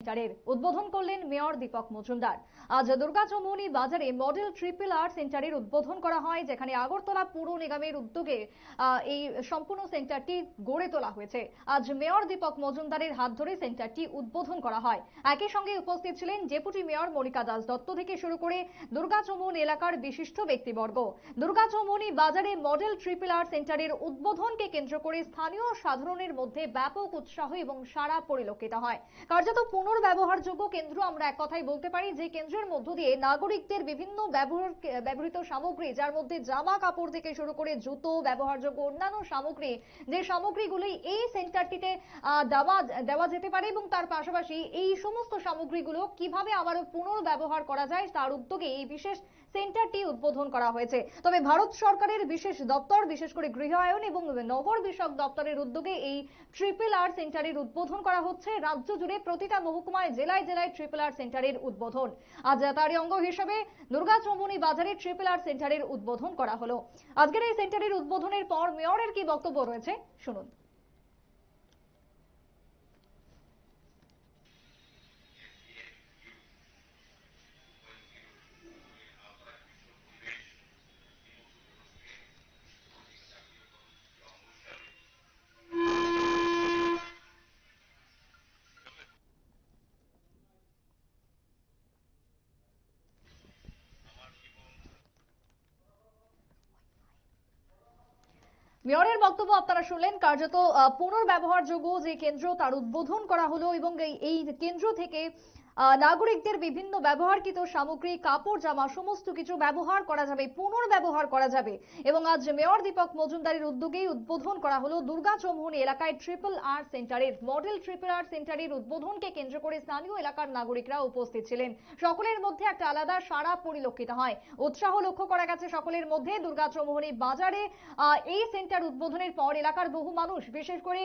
সেন্টারের উদ্বোধন করলেন মেয়র দীপক মজুমদার আজ দুর্গাচমনি বাজারে মডেল ট্রিপল আর সেন্টারের উদ্বোধন করা হয় যেখানে আগরতলা পুর নিগমের উদ্যোগে এই সম্পূর্ণ সেন্টারটি গড়ে তোলা হয়েছে আজ মেয়র দীপক মজুমদারের হাত ধরে সেন্টারটি উদ্বোধন করা হয় একই সঙ্গে উপস্থিত ছিলেন ডেপুটি মেয়র মনিকা দাস দত্ত থেকে শুরু করে দুর্গাচমন এলাকার বিশিষ্ট ব্যক্তিবর্গ দুর্গাচমনি বাজারে মডেল ট্রিপল আর সেন্টারের উদ্বোধনকে কেন্দ্র করে স্থানীয় সাধারণের মধ্যে ব্যাপক উৎসাহ এবং সাড়া পরিলক্ষিত হয় কার্যত পূর্ণ পুনর্ব্যবহারযোগ্য কেন্দ্র আমরা এক কথাই বলতে পারি যে কেন্দ্রের মধ্য দিয়ে নাগরিকদের বিভিন্ন ব্যবহৃত সামগ্রী যার মধ্যে জামা কাপড় থেকে শুরু করে জুতো ব্যবহারযোগ্য অন্যান্য সামগ্রী যে সামগ্রীগুলি এই সেন্টারটিতে দেওয়া দেওয়া যেতে পারে এবং তার পাশাপাশি এই সমস্ত সামগ্রীগুলো কিভাবে আবারও পুনর্ব্যবহার করা যায় তার উদ্যোগে এই বিশেষ সেন্টারটি উদ্বোধন করা হয়েছে তবে ভারত সরকারের বিশেষ দপ্তর বিশেষ করে গৃহ আয়ন এবং নগর বিষয়ক দপ্তরের উদ্যোগে এই ট্রিপল আর সেন্টারের উদ্বোধন করা হচ্ছে রাজ্য জুড়ে প্রতিটা মুহূর্তে মহকুমায় জেলায় জেলায় ট্রিপল আর সেন্টারের উদ্বোধন আজ তারই অঙ্গ হিসেবে দুর্গা শ্রমণী বাজারে ট্রিপল আর সেন্টারের উদ্বোধন করা হলো আজকের এই সেন্টারের উদ্বোধনের পর মেয়রের কি বক্তব্য রয়েছে শুনুন মেয়রের বক্তব্য আপনারা শুনলেন কার্যত পুনর্ব্যবহারযোগ্য যে কেন্দ্র তার উদ্বোধন করা হলো এবং এই কেন্দ্র থেকে নাগরিকদের বিভিন্ন ব্যবহারকৃত সামগ্রী কাপড় জামা সমস্ত কিছু ব্যবহার করা যাবে পুনর্ব্যবহার করা যাবে এবং আজ মেয়র দীপক মজুমদারের উদ্যোগেই উদ্বোধন করা হলো দুর্গা চৌমুহনী এলাকায় ট্রিপল আর সেন্টারের মডেল ট্রিপল আর সেন্টারের উদ্বোধনকে কেন্দ্র করে স্থানীয় এলাকার নাগরিকরা উপস্থিত ছিলেন সকলের মধ্যে একটা আলাদা সারা পরিলক্ষিত হয় উৎসাহ লক্ষ্য করা গেছে সকলের মধ্যে দুর্গা চৌমুহনী বাজারে এই সেন্টার উদ্বোধনের পর এলাকার বহু মানুষ বিশেষ করে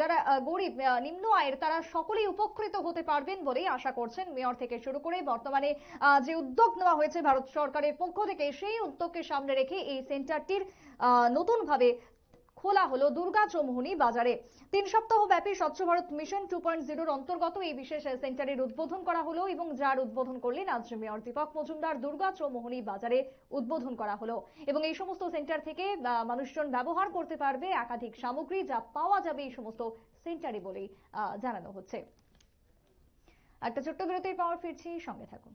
যারা গরিব নিম্ন আয়ের তারা সকলেই উপকৃত হতে পারবেন বলেই আশা করছেন মেয়র থেকে শুরু করে বর্তমানে যে উদ্যোগ নেওয়া হয়েছে ভারত সরকারের পক্ষ থেকে সেই উদ্যোগকে সামনে রেখে এই সেন্টারটির নতুনভাবে খোলা হলো দুর্গা চৌমোহনী বাজারে তিন সপ্তাহ ব্যাপী স্বচ্ছ ভারত মিশন টু পয়েন্ট জিরোর অন্তর্গত এই বিশেষ সেন্টারের উদ্বোধন করা হলো এবং যার উদ্বোধন করলেন আজ মেয়র দীপক মজুমদার দুর্গা চৌমোহনী বাজারে উদ্বোধন করা হলো এবং এই সমস্ত সেন্টার থেকে মানুষজন ব্যবহার করতে পারবে একাধিক সামগ্রী যা পাওয়া যাবে এই সমস্ত সেন্টারে বলেই জানানো হচ্ছে একটা ছোট্ট বিরতির পাওয়ার ফিরছি সঙ্গে থাকুন